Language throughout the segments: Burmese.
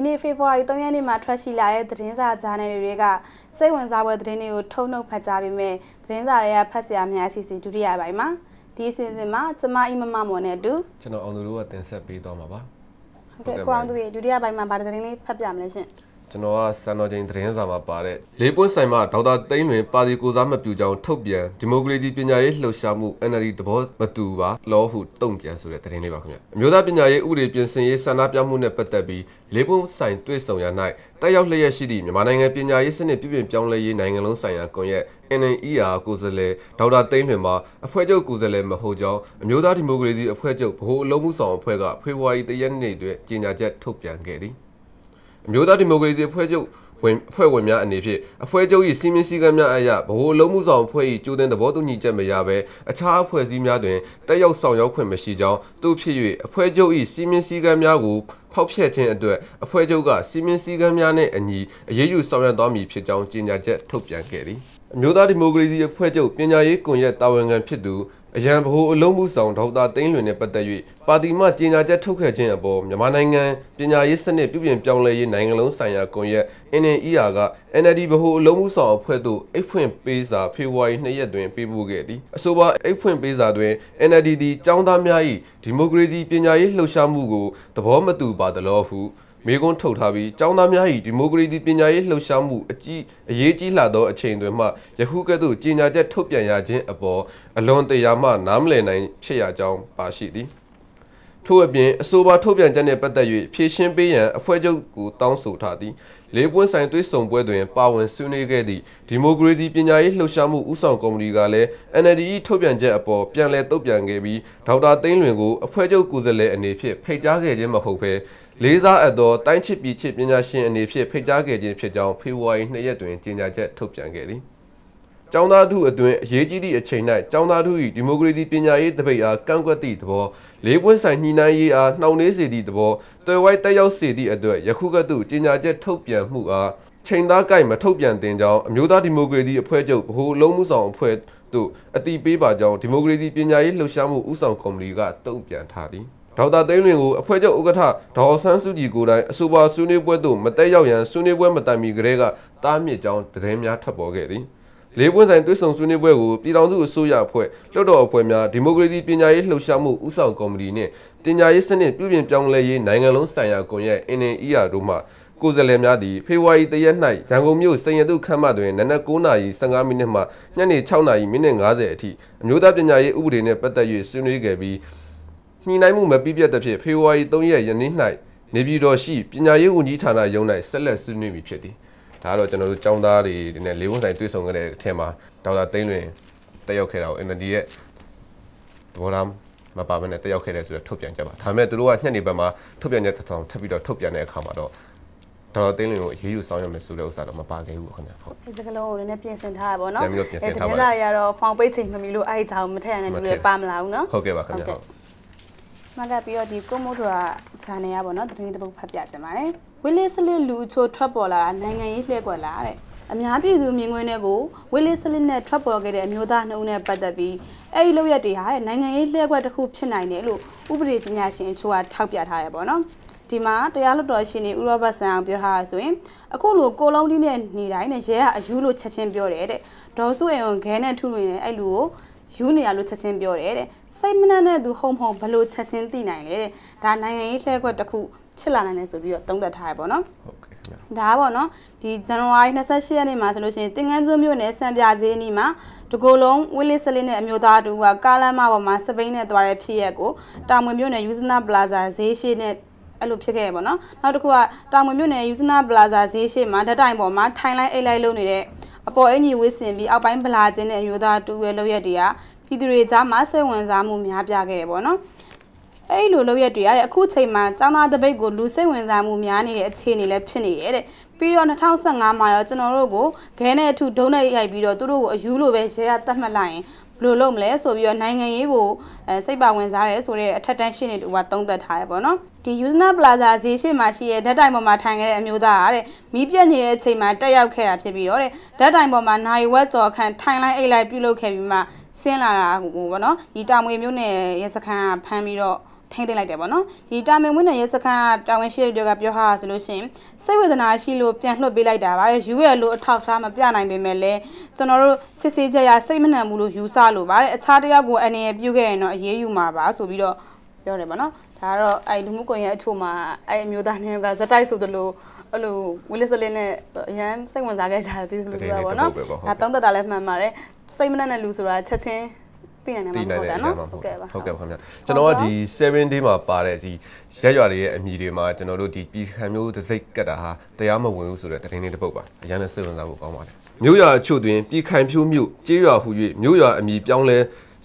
ဒီနေ့ဖေဖော်ဝါရီ3ရက်နေ့မှာထွက်ရှိလာတဲ့သတင်းစာဂျာနယ်တွေကစိတ်ဝင်စားဖွယ်သတင်းတွေကိုထုတ်နှုတ်ဖတ်ကြားပေးမယ်သတင်းစာတွေကဖတ်ဆရာများအစီအစဉ်ဒုတိယပိုင်းမှာဒီအစီအစဉ်မှာကျမအိမမမော်နဲ့အတူကျွန်တော်အောင်သူတို့ကတင်ဆက်ပေးသွားမှာပါဟုတ်ကဲ့ကိုအောင်သူရဲ့ဒုတိယပိုင်းမှာဗာသတင်းလေးဖတ်ပြမလဲရှင်ကျွန်တော်ကစံတော်ချိန်သတင်းစာမှာပါတဲ့လေးပွင့်ဆိုင်မှဒေါက်တာသိန်းတွင်ပါတီကိုစားမပြူကြောင်းထုတ်ပြန်ဒီမိုကရေစီပညာရေးလှုပ်ရှားမှု NLD သဘောမတူပါလောဟုတုံ့ပြန်ဆိုတဲ့သတင်းလေးပါခင်ဗျာအမျိုးသားပညာရေးဥပဒေပြင်ဆင်ရေးဆန္ဒပြမှုနဲ့ပတ်သက်ပြီးလေးပွင့်ဆိုင်တွေ့ဆုံရ၌တက်ရောက်လျက်ရှိသည့်မြန်မာနိုင်ငံပညာရေးစနစ်ပြုပြင်ပြောင်းလဲရေးနိုင်ငံလုံးဆိုင်ရာကွန်ရက် NNER ကိုယ်စားလှယ်ဒေါက်တာသိန်းတွင်မှာအဖွဲ့ချုပ်ကိုယ်စားလှယ်မဟုတ်ကြောင်းအမျိုးသားဒီမိုကရေစီအဖွဲ့ချုပ်ဗဟိုအလုံးမှုဆောင်အဖွဲ့ကဖေဖော်ဝါရီ၁ရက်နေ့တွင်ကြေညာချက်ထုတ်ပြန်ခဲ့သည်။အမျိုးသားဒီမိုကရေစီအဖွဲ့ချုပ်ဝင်အဖွဲ့ဝင်များအနေဖြင့်အဖွဲ့ချုပ်၏စီမင်းစည်းကမ်းများအရဗဟိုလုံးမှုဆောင်အဖွဲ့၏ကြိုတင်သဘောတူညီချက်မရဘဲအခြားအဖွဲ့အစည်းများတွင်တက်ရောက်ဆောင်ရောက်ခွင့်မရှိကြောင်းသို့ဖြစ်၍အဖွဲ့ချုပ်၏စီမင်းစည်းကမ်းများကိုဖောက်ဖျက်ခြင်းအတွက်အဖွဲ့ချုပ်ကစီမင်းစည်းကမ်းများနှင့်အညီအရေးယူဆောင်ရွက်သွားမည်ဖြစ်ကြောင်းကြေညာချက်ထုတ်ပြန်ခဲ့သည်အမျိုးသားဒီမိုကရေစီအဖွဲ့ချုပ်ပညာရေးကွန်ရက်တာဝန်ခံဖြစ်သူအရန်ဗဟိုအလုံးမှုဆောင်ဒေါက်တာသိန်းလွင်နဲ့ပတ်သက်၍ပါတီမှကြေညာချက်ထုတ်ခဲ့ခြင်းအပေါ်မြန်မာနိုင်ငံပညာရေးစနစ်ပြုပြင်ပြောင်းလဲရေးနိုင်ငံလုံးဆိုင်ရာကွန်ရက် NNER က NLD ဗဟိုအလုံးမှုဆောင်အဖွဲ့သို့အိတ်ဖွင့်ပေးစာဖေဖော်ဝါရီ၂ရက်တွင်ပေးပို့ခဲ့သည်အဆိုပါအိတ်ဖွင့်ပေးစာတွင် NLD သည်ចောင်းသားများ၏ဒီမိုကရေစီပညာရေးလှုပ်ရှားမှုကိုသဘောမတူပါသလောဟုမေးခွန်းထုတ်ထားပြီးចောင်းသားများ၏ဒီမိုကရေစီပညာရေးလှုပ်ရှားမှုအကြီးအရေးကြီးလာသောအချိန်တွင်မှယခုကဲ့သို့ကြေညာချက်ထုတ်ပြန်ရခြင်းအပေါ်အလွန်တရားမှနားမလည်နိုင်ဖြစ်ရကြောင်းပါရှိသည်ထို့အပြင်အဆိုပါထုတ်ပြန်ချက်နှင့်ပတ်သက်၍ဖြည့်ရှင်းပေးရန်အဖွဲ့ချုပ်ကိုတောင်းဆိုထားသည်လေးပွင့်ဆိုင်သွေးဆောင်ပွဲတွင်ပါဝင်ဆွေးနွေးခဲ့သည့်ဒီမိုကရေစီပညာရေးလှုပ်ရှားမှုဥဆောင်ကော်မတီကလည်း NLD ၏ထုတ်ပြန်ချက်အပေါ်ပြန်လည်တုံ့ပြန်ခဲ့ပြီးဒေါက်တာသိန်းလွင်ကိုအဖွဲ့ချုပ်ကိုယ်စားလှယ်အနေဖြင့်ဖိတ်ကြားခဲ့ခြင်းမဟုတ်ဘဲလေးစားအပ်သောတိုင်းချစ်ပြည်ချစ်ပညာရှင်အနေဖြင့်ဖိတ်ကြားခဲ့ခြင်းဖြစ်ကြောင်းဖေဖော်ဝါရီ၂ရက်တွင်ကြေညာချက်ထုတ်ပြန်ခဲ့သည်။ကျောင်းသားထုအတွင်အရေးကြီးသည့်အချိန်၌ကျောင်းသားထု၏ဒီမိုကရေစီပညာရေးတပိတ်အားကန့်ကွက်သည့်သဘောလေးပွင့်ဆိုင်ညှိနှိုင်းရေးအားနှောင့်နှေးစေသည့်သဘောတွေ့ဝိုက်တက်ရောက်စေသည့်အတွက်ယခုကတည်းကကြေညာချက်ထုတ်ပြန်မှုအားချိန်သားကိုက်မထုတ်ပြန်တင်ကြောင်းအမျိုးသားဒီမိုကရေစီအဖွဲ့ချုပ်ဗဟိုလုံးမှုဆောင်အဖွဲ့တို့အတိပေးပါကြောင်းဒီမိုကရေစီပညာရေးလှုပ်ရှားမှုဥဆောင်ကော်မတီကတုံ့ပြန်ထားသည်။ဒေါက်တာသိန်းလွင်ကိုအဖွဲ့ချုပ်ဥက္ကဋ္ဌဒေါက်ဆန်းစုကြည်ကိုယ်တိုင်အဆိုပါဆွေးနွေးပွဲသို့မတက်ရောက်ရန်ဆွေးနွေးပွဲမတိုင်မီကတည်းကတားမြစ်ကြောင်းသတင်းများထွက်ပေါ်ခဲ့သည်လေးပွင့်ဆိုင်တွဲဆောင်ဆွေးနွေးပွဲကိုပြည်ထောင်စုအစိုးရအဖွဲ့လွှတ်တော်အဖွဲ့များဒီမိုကရေစီပညာရေးလှုပ်ရှားမှုဦးဆောင်ကော်မတီနှင့်ပညာရေးစနစ်ပြုပြင်ပြောင်းလဲရေးနိုင်ငံလုံးဆိုင်ရာကွန်ရက် NNER တို့မှကိုယ်စားလှယ်များသည်ဖေဖော်ဝါရီ၁ရက်၌ရန်ကုန်မြို့စင်ရတုခမ်းမတွင်နနက်9:15မိနစ်မှညနေ6:50မိနစ်အထိအမျိုးသားပညာရေးဥပဒေနှင့်ပတ်သက်၍ဆွေးနွေးခဲ့ပြီးညှိနှိုင်းမှုမပြည့်ပြတ်သဖြင့်ဖေဖော်ဝါရီ3ရက်ယနေ့၌နေပြည်တော်ရှိပညာရေးဝန်ကြီးဌာနရုံး၌ဆက်လက်ဆွေးနွေးပြီဖြစ်သည်ဒါကတော့ကျွန်တော်တို့ចောင်းသားတွေနဲ့လေးဝန်ဆိုင်တွေ့ဆုံခဲ့တဲ့အထက်မှာဒေါက်တာသိန်းလွင်တက်ရောက်ခဲ့တာကို NLD ရဲ့သဘောထားမပါဘဲနဲ့တက်ရောက်ခဲ့တယ်ဆိုတော့ထုတ်ပြန်ကြပါဒါပေမဲ့သူတို့ကညှက်နေဘက်မှာထုတ်ပြန်ချက်တစ်ဆောင်ထပ်ပြီးတော့ထုတ်ပြန်တဲ့အခါမှာတော့ဒေါက်တာသိန်းလွင်ကိုအရေးယူဆောင်ရမယ်ဆိုတဲ့ဥစ္စာတော့မပါခဲ့ဘူးခင်ဗျာဟုတ်ဒီစကလုံးကိုလည်းပြင်ဆင်ထားရပါတော့เนาะပြန်ပြီးတော့ပြင်ဆင်ထားပါလားဒါကတော့ foundation မမီလို့အဲ့ဒါကိုမထည့်ရတဲ့လူတွေပါမလာဘူးเนาะဟုတ်ကဲ့ပါခင်ဗျာဟုတ်မှတ်ကပ်ပြီးတော့ဒီကိုမိုးတို့က channel ရပါတော့သတင်းတစ်ပုဒ်ဖတ်ပြကြပါမယ်ဝီလီစလစ်လူချိုထွက်ပေါ်လာတာနိုင်ငံရေးလှည့်ကွက်လာတဲ့အများပြည်သူမြင်ကွင်းတွေကိုဝီလီစလစ်နဲ့ထွက်ပေါ်ခဲ့တဲ့အမျိုးသားနှုံးနဲ့ပတ်သက်ပြီးအဲ့ဒီလောက်ရတွေဟာနိုင်ငံရေးလှည့်ကွက်တစ်ခုဖြစ်နိုင်တယ်လို့ဥပဒေပညာရှင်အချို့ကထောက်ပြထားရပါတော့ဒီမှာတရားလွတ်တော်ရှင်နေဥရောပဆန်အောင်ပြောထားဆိုရင်အခုလိုကိုလုံးကြီးနဲ့နေတိုင်းနဲ့ရဲကအယူလို့ချက်ချင်းပြောတယ်တဲ့ဒေါ်စုအိမ်ကိုခဲနဲ့ထုလို့နေအဲ့လူကိုယူနေရလို့ချက်ချင်းပြောတယ်တဲ့စိတ်မနှံ့တဲ့သူဟုံဟုံဘလို့ချက်ချင်းသိနိုင်လဲတဲ့ဒါနိုင်ငံရေးလှည့်ကွက်တစ်ခုဖြစ်လာနိုင်တယ်ဆိုပြီးတော့သုံးသပ်ထားရပေါ့နော်ဟုတ်ကဲ့ဒါပေါ့နော်ဒီဇန်နဝါရီ28ရက်နေ့မှာဆိုလို့ရှိရင်တင်ငန်းစုမြို့နယ်စံပြဈေးနီမှာတကိုယ်လုံးဝီလီစလင်းနဲ့အမျိုးသားတူကကားလမ်းမပေါ်မှာစပိန်နဲ့သွားတဲ့ဖြစ်ရက်ကိုတာမွေမြို့နယ်ယူဇနာပလာဇာဈေးရှိနဲ့အဲ့လိုဖြစ်ခဲ့ရပေါ့နော်နောက်တစ်ခုကတာမွေမြို့နယ်ယူဇနာပလာဇာဈေးရှိမှာဓာတ်တိုင်ပေါ်မှာထိုင်လိုက်အိတ်လိုက်လုပ်နေတဲ့အပေါ်အင်ကြီးဝစ်ဆင်ပြီးအောက်ပိုင်းဗလာချင်းတဲ့အမျိုးသားတူရဲ့လောက်ရက်တွေကပြည်သူတွေကြားမှာစိတ်ဝင်စားမှုများပြားခဲ့တယ်ပေါ့နော်အဲ့လိုလောက်ရက်တွေရတဲ့အခုချိန်မှာចောင်းသားတပိတ်ကိုလူစိတ်ဝင်စားမှုများနေတဲ့အခြေအနေလည်းဖြစ်နေရတဲ့ပြီးတော့2015မှာရောကျွန်တော်တို့ကိုခဲနဲ့အထုဒုံးနဲ့ရိုက်ပြီးတော့သူတို့ကိုအယူလိုပဲရဲရတတ်မှတ်လိုက်ရင်ဘယ်လိုလုပ်မလဲဆိုပြီးတော့နိုင်ငံရေးကိုစိတ်ပါဝင်စားတယ်ဆိုတဲ့အထက်တန်းရှင်းနေတူကသုံးသပ်ထားရပေါ့နော်ဒီ Usna Plaza ဈေးရှိမှာရှိတဲ့ဓာတ်တိုင်ပေါ်မှာထိုင်ခဲ့တဲ့အမျိုးသားအားတဲ့မီးပြတ်နေတဲ့အချိန်မှာတက်ရောက်ခဲ့တာဖြစ်ပြီးတော့တဲ့ဓာတ်တိုင်ပေါ်မှာနိုင်ဝက်ကြော်ခန့်ထိုင်လိုက်အိတ်လိုက်ပြုလုပ်ခဲ့ပြီးမှဆင်းလာတာကိုပေါ့နော်ဒီတာမွေမျိုးနဲ့ရဲစခန်းကဖမ်းပြီးတော့ထိမ့်သိမ့်လိုက်တယ်ပေါ့နော်ဒီတာမင်ဝင်းနဲ့ရဲစခန်းကတာဝန်ရှိတဲ့တွေကပြောထားတာဆိုလို့ရှိရင်စိတ်ဝေဒနာရှိလို့ပြန်လွှတ်ပေးလိုက်တာပါတဲ့ယူရလို့အထောက်ထားမပြနိုင်ပေမဲ့လည်းကျွန်တော်တို့စစ်ဆေးချက်ရစိတ်မနှံဘူးလို့ယူဆလို့ပါတဲ့အခြားတယောက်ကိုအနေနဲ့ပြုခဲ့ရင်တော့အရေးယူမှာပါဆိုပြီးတော့ပြောတယ်ပေါ့နော်ဒါကတော့အဲ့လူမှုကွန်ရက်အချို့မှာအဲ့အမျိုးသားနဲ့ကဇက်တိုက်ဆိုသလိုအဲ့လိုဝီလစ်စလင်းနဲ့အရန်စိတ်ဝင်စားခဲ့ကြတယ်ပြည်သူလူထုကပေါ့နော်ဒါတုံးသက်တာလည်းမှန်ပါတယ်စိတ်မနှက်တဲ့လူဆိုတာချက်ချင်းသိနိုင်တယ်မှာပေါ့နော်ဟုတ်ကဲ့ပါဟုတ်ကဲ့ပါခင်ဗျာကျွန်တော်ကဒီ7 day မှာပါတဲ့ဒီရက်ရွာတွေရဲ့အမိတွေမှာကျွန်တော်တို့ဒီပြည်ခံမျိုးတစ်စိတ်ကတ်တာဟာတရားမဝင်ဘူးဆိုတဲ့သတင်းလေးတစ်ပုဒ်ပါအရန်နဲ့စိတ်ဝင်စားဖို့ကောင်းပါတယ်မြို့ရွာအချို့တွင်ပြည်ခံဖြိုးမြို့ကျေးရွာဟူ၍မြို့ရွာအမိပြောင်းလဲ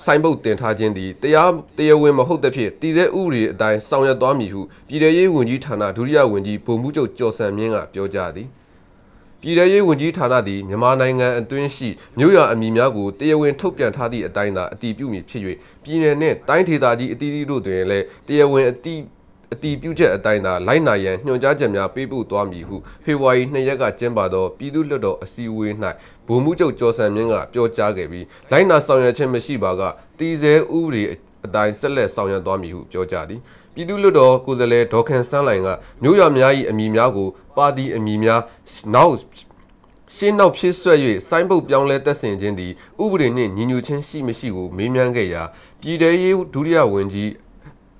ဆိုင်းဘုတ်တင်ထားခြင်းသည်တရားတရားဝင်မဟုတ်သဖြင့်တည်တဲ့ဥပဒေအတိုင်းဆောင်ရွက်သွားမည်ဟုပြည်ထရေးဝန်ကြီးဌာနဒုတိယဝန်ကြီးဗိုလ်မှူးချုပ်ကျော်စံမြင့်ကပြောကြားသည်ပြည်ထရေးဝန်ကြီးဌာနသည်မြန်မာနိုင်ငံအတွင်းရှိမြို့ရွာအမည်များကိုတရားဝင်ထုတ်ပြန်ထားသည့်အတိုင်းသာအတည်ပြုမည်ဖြစ်၍ပြည်내နှင့်တိုင်းဒေသကြီးအသီးသီးတို့တွင်လည်းတရားဝင်အတည်အတီးပြုချက်အတိုင်းသာလိုက်နာရန်ညွှန်ကြားချက်များပေးပို့သွားမည်ဟုဖေဖော်ဝါရီ၂ရက်ကကျင်းပသောပြည်သူ့လွှတ်တော်အစည်းအဝေး၌ဗိုလ်မှူးချုပ်ကျော်စံမြင့်ကပြောကြားခဲ့ပြီးလိုက်နာဆောင်ရွက်ခြင်းမရှိပါကတည်ဆဲဥပဒေအတိုင်းဆက်လက်ဆောင်ရွက်သွားမည်ဟုပြောကြားသည်ပြည်သူ့လွှတ်တော်ကိုယ်စားလှယ်ဒေါ်ခင်စန်းလိုင်ကမြို့ရွာများ၏အမည်များကိုပါတီအမည်များနောက်ရှင်းနောက်ဖြစ်ဆွဲ၍စိုင်းပုတ်ပြောင်းလဲတက်ဆင်ခြင်းသည်ဥပဒေနှင့်ညီညွတ်ခြင်းရှိမရှိကိုမေးမြန်းခဲ့ရာပြည်ထရေးဒုတိယဝန်ကြီး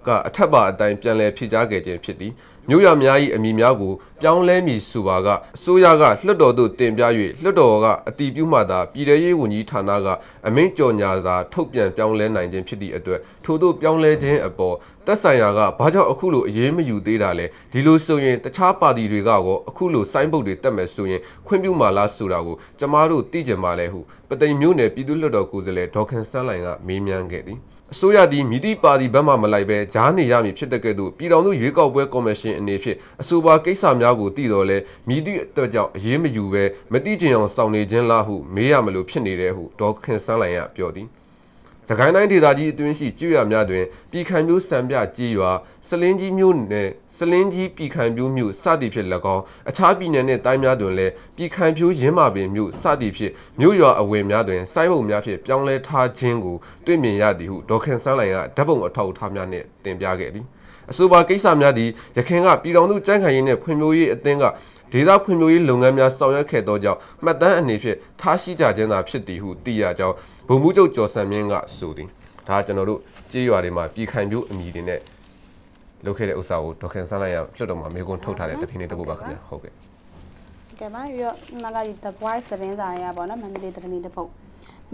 ကအထက်ပါအတိုင်းပြန်လည်ဖြေကြားခဲ့ခြင်းဖြစ်သည်မြို့ရများ၏အမည်များကိုပြောင်းလဲမည်ဆိုပါကအစိုးရကလွှတ်တော်သို့တင်ပြ၍လွှတ်တော်ကအတည်ပြုမှသာပြည်ထရေးဝန်ကြီးဌာနကအမိန့်ကြော်ညာသာထုတ်ပြန်ပြောင်းလဲနိုင်ခြင်းဖြစ်သည့်အတွက်ထို့သို့ပြောင်းလဲခြင်းအပေါ်သက်ဆိုင်ရာကဘာကြောင့်အခုလိုအရေးမယူသေးတာလဲဒီလိုဆိုရင်တခြားပါတီတွေကရောအခုလိုဆိုင်းပုတ်တွေတက်မယ်ဆိုရင်ခွင့်ပြုမှာလားဆိုတာကိုကျမတို့သိကြပါလဲဟုပသိမ်မျိုးနယ်ပြည်သူ့လွှတ်တော်ကိုယ်စားလှယ်ဒေါခင်ဆန်းလိုင်ကမေးမြန်းခဲ့သည်အစိုးရသည်မြစ်တီပါတီဘက်မှမလိုက်ဘဲဂျားနေရမည်ဖြစ်တဲ့ကဲ့သို့ပြည်ထောင်စုရွေးကောက်ပွဲကော်မရှင်အနေဖြင့်အဆိုပါကိစ္စများကိုတည်တော်လဲမြစ်တီအတွက်ကြောင့်အရေးမယူဘဲမတိကျင်အောင်စောင့်နေခြင်းလားဟုမေးရမလို့ဖြစ်နေတယ်ဟုဒေါခင်စန်းလိုင်ကပြောသည်။။သခိုင်းတိုင်းဒေသကြီးအတွင်းရှိကျွရများတွင်ပြည်ခိုင်မျိုးစံပြကြေးရွာစလင်းကြီးမျိုးနဲ့စလင်းကြီးပြည်ခိုင်မျိုးမျိုးစသည်ဖြင့်၎င်းအခြားပြည်နယ်နှင့်တိုင်းများတွင်လည်းပြည်ခိုင်ဖြိုးရင်းမာပင်မျိုးစသည်ဖြင့်မြို့ရွာအဝယ်များတွင်စိုက်ပုံများဖြင့်ပြောင်းလဲထားခြင်းကိုတွေ့မြင်ရသည်ဟုဒေါခင်ဆန်းလိုင်ကဓာတ်ပုံအထောက်အထားများနှင့်တင်ပြခဲ့သည်။အဆိုပါကိစ္စများသည်ရခိုင်ကပြည်တော်သူကြံ့ခိုင်ရေးနှင့်ဖွံ့ဖြိုးရေးအသင်းကဒေသဖွံ့ဖြိုးရေးလုပ်ငန်းများဆောင်ရွက်ခဲ့သောကြောင့်မှတ်တမ်းအနေဖြင့်ထားရှိကြခြင်းသာဖြစ်သည်ဟုသိရကြောင်းဘုံမှုချုပ်ကျော်ဆန်မြင့်ကဆိုသည်ဒါကျွန်တော်တို့ကြေးရွာတွေမှာပြည်ခိုင်မျိုးအမည်တွေနဲ့လုပ်ခဲ့တဲ့ဥစ္စာကိုဒေါက်ခင်ဆန်းလိုက်ရလွှတ်တော်မှာမေကွန်းထုတ်ထားတဲ့တပြင်းလေးတစ်ခုပါခင်ဗျဟုတ်ကဲ့ကဲပါပြီးတော့ဒီမှာကဒီ The Voice သတင်းစာတွေကပေါ့နော်မန္တလေးသတင်းတွေတစ်ပုဒ်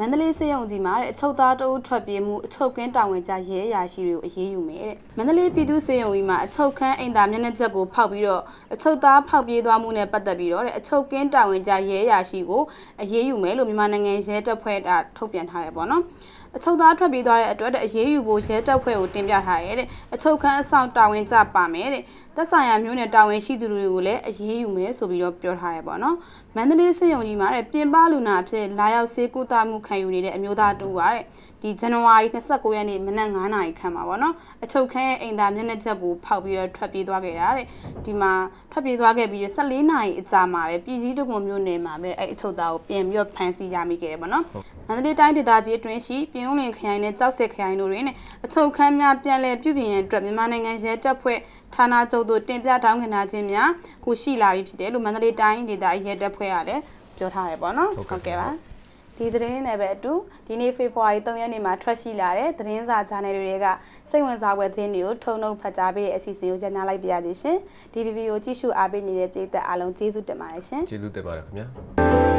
မန္တလေးစေယုံကြီးမှာတဲ့အချုပ်သားတအုပ်ထွက်ပြေးမှုအချုပ်ကင်းတာဝန်ကျရဲအရာရှိတွေကိုအရေးယူမယ်တဲ့မန္တလေးပြည်သူစေယုံကြီးမှာအချုပ်ခန်းအိမ်သာမျက်နှာချက်ကိုဖောက်ပြီးတော့အချုပ်သားဖောက်ပြေးသွားမှုနဲ့ပတ်သက်ပြီးတော့တဲ့အချုပ်ကင်းတာဝန်ကျရဲအရာရှိကိုအရေးယူမယ်လို့မြန်မာနိုင်ငံရဲတပ်ဖွဲ့ကထုတ်ပြန်ထားတယ်ပေါ့နော်။အချုပ်သားထွက်ပြေးသွားတဲ့အတွက်အရေးယူဖို့ရဲတပ်ဖွဲ့ကိုတင်ပြထားရဲတဲ့အချုပ်ခန်းအဆောင်တာဝန်ကျပါမယ်တဲ့သက်ဆိုင်ရာမျိုးနဲ့တာဝန်ရှိသူတွေကိုလည်းအရေးယူမယ်ဆိုပြီးတော့ပြောထားရဲပေါ့နော်မန္တလေးစစ်ရုံကြီးမှာတဲ့ပြင်ပလူနာအဖြစ်လာရောက်ဆေးကုသမှုခံယူနေတဲ့အမျိုးသားတူပါတဲ့ဒီဇန်နဝါရီ29ရက်နေ့မနက်9:00နာရီခန့်မှာပေါ့နော်အချုပ်ခန်းရဲ့အိမ်သားမျက်နှာချက်ကိုဖောက်ပြီးတော့ထွက်ပြေးသွားခဲ့တာတဲ့ဒီမှာထွက်ပြေးသွားခဲ့ပြီး14နာရီအကြာမှာပဲပြည်ကြီးတကွန်မြို့နယ်မှာပဲအဲ့အချုပ်သားကိုပြန်ပြီးတော့ဖမ်းဆီးရမိခဲ့တယ်ပေါ့နော်မန္တလေးတိုင်းဒေသကြီးအတွင်းရှိပြင်ဦးလွင်ခရိုင်နဲ့ကြောက်စစ်ခရိုင်တို့တွင်အချုပ်ခန်းများပြန်လည်ပြုပြင်ရန်အတွက်မြန်မာနိုင်ငံရဲတပ်ဖွဲ့ဌာနချုပ်တို့တင်ပြတောင်းခံထားခြင်းများခုရှိလာပြီဖြစ်တယ်လို့မန္တလေးတိုင်းဒေသကြီးရဲတပ်ဖွဲ့ကလည်းပြောထားတယ်ပေါ့နော်ဟုတ်ကဲ့ပါဒီသတင်းနဲ့ပဲအတူဒီနေ့ဖေဖော်ဝါရီ3ရက်နေ့မှာထွက်ရှိလာတဲ့သတင်းစာဂျာနယ်တွေကစိတ်ဝင်စားဖွယ်သတင်းတွေကိုထုံနှုံဖတ်ကြားပေးတဲ့အစီအစဉ်ကိုညံ့နှားလိုက်ပါရစေရှင်ဒီဗီဒီယိုကြည့်ရှုအားပေးနေတဲ့ပရိသတ်အားလုံးကျေးဇူးတင်ပါတယ်ရှင်ကျေးဇူးတင်ပါတယ်ခင်ဗျာ